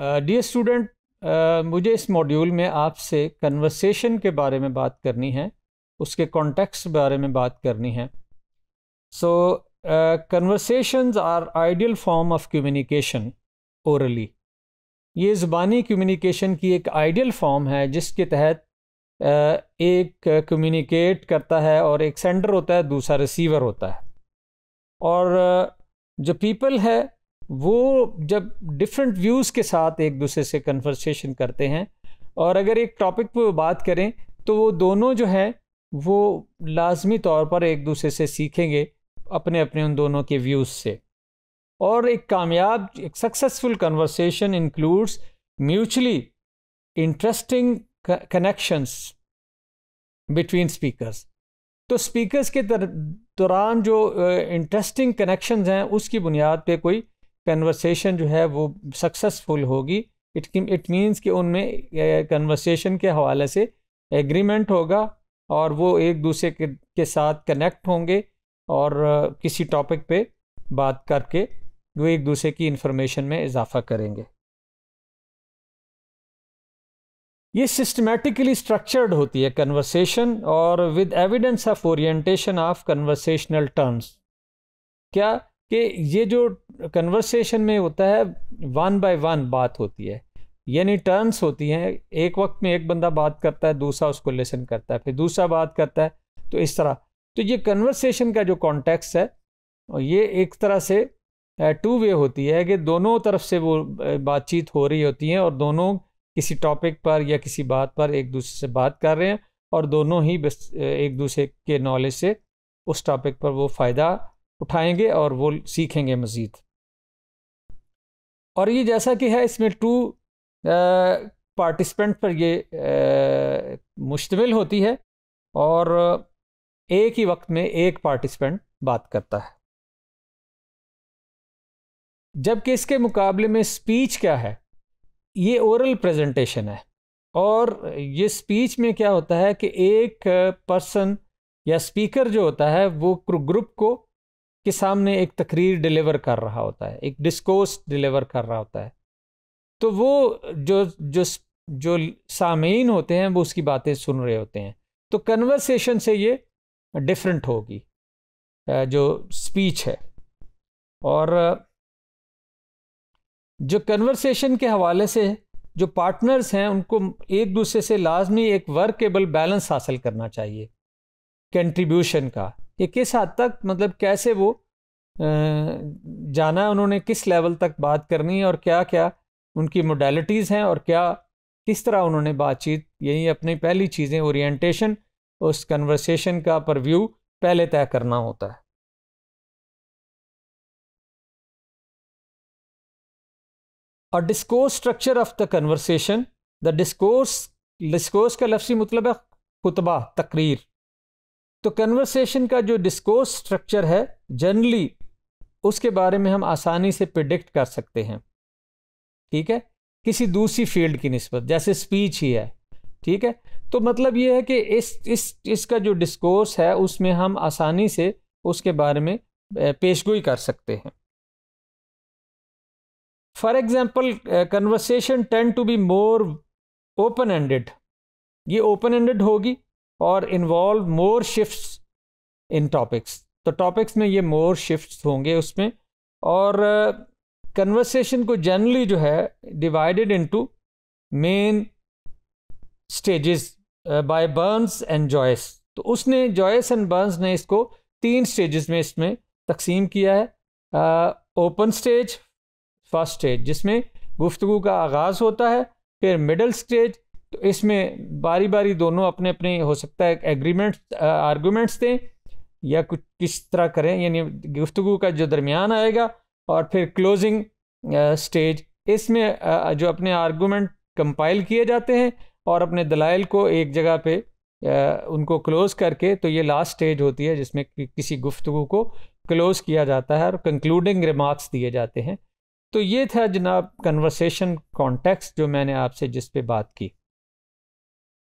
dear uh, student uh, मुझे इस module में आपसे कन्वर्सेशन के बारे में बात करनी है उसके कॉन्टेक्स्ट बारे में बात करनी है so conversations are ideal form of communication orally ये ज़ुबानी कम्युनिकेशन की एक आइडियल फॉर्म है जिसके तहत uh, एक कम्युनिकेट करता है और एक सेंडर होता है दूसरा रिसीवर होता है और जो पीपल है वो जब डिफरेंट व्यूज़ के साथ एक दूसरे से कन्वर्सेशन करते हैं और अगर एक टॉपिक पर बात करें तो वो दोनों जो है वो लाजमी तौर पर एक दूसरे से सीखेंगे अपने अपने उन दोनों के व्यूज़ से और एक कामयाब एक successful conversation includes mutually interesting connections between speakers तो स्पीकर्स के दौरान जो इंटरेस्टिंग कनेक्शंस हैं उसकी बुनियाद पे कोई कन्वर्सेशन जो है वो सक्सेसफुल होगी इट इट मीन्स कि उनमें कन्वर्सेशन के हवाले से एग्रीमेंट होगा और वो एक दूसरे के, के साथ कनेक्ट होंगे और किसी टॉपिक पे बात करके वो एक दूसरे की इंफॉर्मेशन में इजाफा करेंगे ये सिस्टमेटिकली स्ट्रक्चर्ड होती है कन्वर्सेशन और with evidence of orientation of conversational terms क्या कि ये जो कन्वर्सेशन में होता है वन बाय वन बात होती है यानी टर्न्स होती हैं एक वक्त में एक बंदा बात करता है दूसरा उसको लेसन करता है फिर दूसरा बात करता है तो इस तरह तो ये कन्वर्सेशन का जो कॉन्टेक्स्ट है ये एक तरह से टू वे होती है कि दोनों तरफ से वो बातचीत हो रही होती है और दोनों किसी टॉपिक पर या किसी बात पर एक दूसरे से बात कर रहे हैं और दोनों ही एक दूसरे के नॉलेज से उस टॉपिक पर वो फ़ायदा उठाएंगे और वो सीखेंगे मज़ीद और ये जैसा कि है इसमें टू पार्टिसिपेंट पर ये मुश्तमिल होती है और एक ही वक्त में एक पार्टिसिपेंट बात करता है जबकि इसके मुकाबले में स्पीच क्या है ये ओरल प्रेजेंटेशन है और ये स्पीच में क्या होता है कि एक पर्सन या स्पीकर जो होता है वो ग्रुप को के सामने एक तकरीर डिलीवर कर रहा होता है एक डिस्कोर्स डिलीवर कर रहा होता है तो वो जो जो जो सामीन होते हैं वो उसकी बातें सुन रहे होते हैं तो कन्वर्सेशन से ये डिफरेंट होगी जो स्पीच है और जो कन्वर्सेशन के हवाले से जो पार्टनर्स हैं उनको एक दूसरे से लाजमी एक वर्केबल बैलेंस हासिल करना चाहिए कंट्रीब्यूशन का कि किस हद तक मतलब कैसे वो जाना है उन्होंने किस लेवल तक बात करनी है और क्या क्या उनकी मोडलिटीज़ हैं और क्या किस तरह उन्होंने बातचीत यही अपनी पहली चीज़ें ओरिएंटेशन उस कन्वर्सेशन का परव्यू पहले तय करना होता है और discourse structure of the conversation the discourse discourse का लफ्सी मतलब है खुतबा तकरीर तो कन्वर्सेशन का जो डिस्कोर्स स्ट्रक्चर है जनरली उसके बारे में हम आसानी से प्रिडिक्ट कर सकते हैं ठीक है किसी दूसरी फील्ड की नस्बत जैसे स्पीच ही है ठीक है तो मतलब ये है कि इस इस इसका जो डिस्कोर्स है उसमें हम आसानी से उसके बारे में पेशगोई कर सकते हैं for example conversation tend to be more open ended ये ओपन एंडेड होगी और involve more shift in topics तो टॉपिक्स में ये मोर शिफ्ट होंगे उसमें और कन्वर्सेशन uh, को जनरली जो है divided into main stages by Burns and Joyce तो उसने जॉयस एंड बर्न्स ने इसको तीन स्टेजेस में इसमें तकसीम किया है ओपन स्टेज फर्स्ट स्टेज जिसमें गुफ्तु का आगाज़ होता है फिर मिडल स्टेज तो इसमें बारी बारी दोनों अपने अपने हो सकता है एग्रीमेंट्स आर्गूमेंट्स दें या कुछ किस तरह करें यानी गुफ्तु का जो दरमियान आएगा और फिर क्लोजिंग स्टेज इसमें जो अपने आर्गूमेंट कंपाइल किए जाते हैं और अपने दलाइल को एक जगह पे उनको क्लोज़ करके तो ये लास्ट स्टेज होती है जिसमें कि किसी गुफ्तु को क्लोज़ किया जाता है और कंक्लूडिंग रिमार्क्स दिए जाते हैं तो ये था जनाब कन्वर्सेशन कॉन्टेक्स्ट जो मैंने आपसे जिस पे बात की